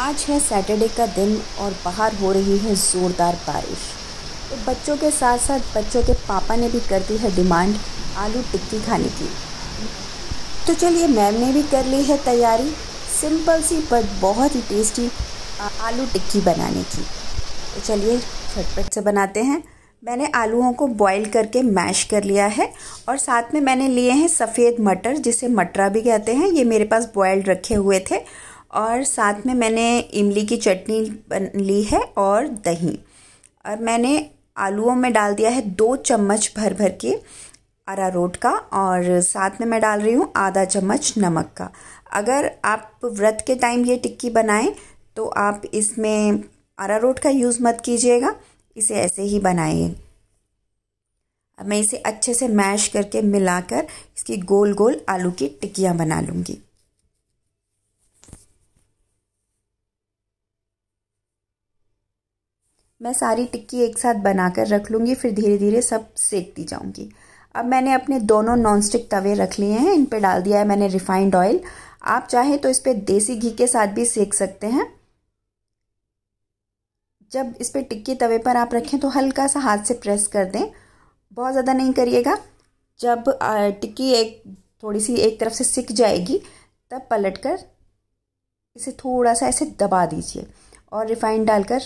आज है सैटरडे का दिन और बाहर हो रही है ज़ोरदार बारिश तो बच्चों के साथ साथ बच्चों के पापा ने भी कर दी है डिमांड आलू टिक्की खाने की तो चलिए मैम ने भी कर ली है तैयारी सिंपल सी बट बहुत ही टेस्टी आलू टिक्की बनाने की तो चलिए झटपट से बनाते हैं मैंने आलूओं को बॉईल करके मैश कर लिया है और साथ में मैंने लिए हैं सफ़ेद मटर जिसे मटरा भी कहते हैं ये मेरे पास बॉयल्ड रखे हुए थे और साथ में मैंने इमली की चटनी ली है और दही और मैंने आलूओं में डाल दिया है दो चम्मच भर भर के अरारोट का और साथ में मैं डाल रही हूँ आधा चम्मच नमक का अगर आप व्रत के टाइम ये टिक्की बनाएं तो आप इसमें अरारोट का यूज़ मत कीजिएगा इसे ऐसे ही बनाइए अब मैं इसे अच्छे से मैश करके मिलाकर इसकी गोल गोल आलू की टिक्कियाँ बना लूँगी मैं सारी टिक्की एक साथ बनाकर रख लूँगी फिर धीरे धीरे सब सेकती जाऊँगी अब मैंने अपने दोनों नॉन स्टिक तवे रख लिए हैं इन पर डाल दिया है मैंने रिफाइंड ऑयल आप चाहें तो इस पर देसी घी के साथ भी सेक सकते हैं जब इस पर टिक्की तवे पर आप रखें तो हल्का सा हाथ से प्रेस कर दें बहुत ज़्यादा नहीं करिएगा जब टिक्की एक थोड़ी सी एक तरफ से सिक जाएगी तब पलट कर इसे थोड़ा सा ऐसे दबा दीजिए और रिफाइंड डालकर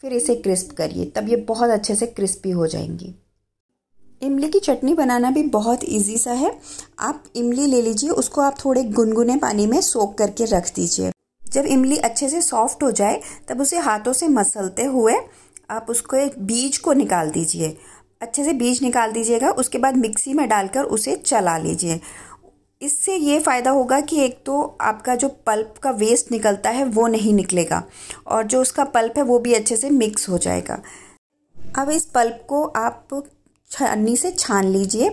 फिर इसे क्रिस्प करिए तब ये बहुत अच्छे से क्रिस्पी हो जाएंगी इमली की चटनी बनाना भी बहुत इजी सा है आप इमली ले लीजिए उसको आप थोड़े गुनगुने पानी में सोख करके रख दीजिए जब इमली अच्छे से सॉफ्ट हो जाए तब उसे हाथों से मसलते हुए आप एक बीज को निकाल दीजिए अच्छे से बीज निकाल दीजिएगा उसके बाद मिक्सी में डालकर उसे चला लीजिए इससे ये फ़ायदा होगा कि एक तो आपका जो पल्प का वेस्ट निकलता है वो नहीं निकलेगा और जो उसका पल्प है वो भी अच्छे से मिक्स हो जाएगा अब इस पल्प को आप छन्नी से छान लीजिए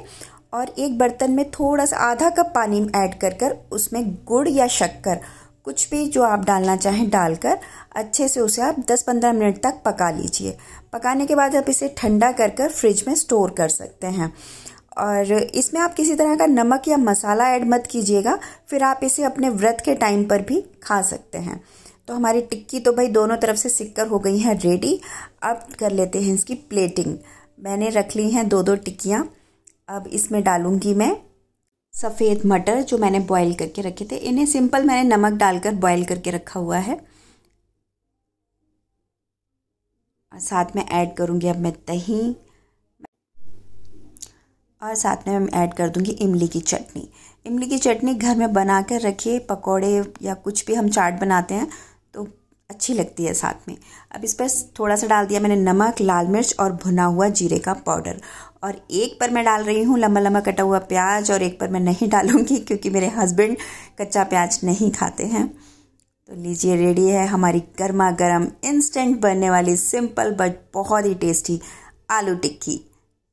और एक बर्तन में थोड़ा सा आधा कप पानी ऐड कर कर उसमें गुड़ या शक्कर कुछ भी जो आप डालना चाहें डालकर अच्छे से उसे आप 10-15 मिनट तक पका लीजिए पकाने के बाद आप इसे ठंडा कर कर फ्रिज में स्टोर कर सकते हैं और इसमें आप किसी तरह का नमक या मसाला ऐड मत कीजिएगा फिर आप इसे अपने व्रत के टाइम पर भी खा सकते हैं तो हमारी टिक्की तो भाई दोनों तरफ से सिक्कर हो गई हैं रेडी अब कर लेते हैं इसकी प्लेटिंग मैंने रख ली हैं दो दो टिक्कियाँ अब इसमें डालूँगी मैं सफ़ेद मटर जो मैंने बॉईल करके रखे थे इन्हें सिंपल मैंने नमक डालकर बॉईल करके रखा हुआ है साथ में ऐड करूँगी अब मैं दही और साथ में मैं ऐड कर दूँगी इमली की चटनी इमली की चटनी घर में बना कर रखिए पकौड़े या कुछ भी हम चाट बनाते हैं तो अच्छी लगती है साथ में अब इस पर थोड़ा सा डाल दिया मैंने नमक लाल मिर्च और भुना हुआ जीरे का पाउडर और एक पर मैं डाल रही हूँ लम्बा लम्बा कटा हुआ प्याज और एक पर मैं नहीं डालूँगी क्योंकि मेरे हस्बैंड कच्चा प्याज नहीं खाते हैं तो लीजिए रेडी है हमारी गर्मा गर्म इंस्टेंट बनने वाली सिंपल बट बहुत ही टेस्टी आलू टिक्की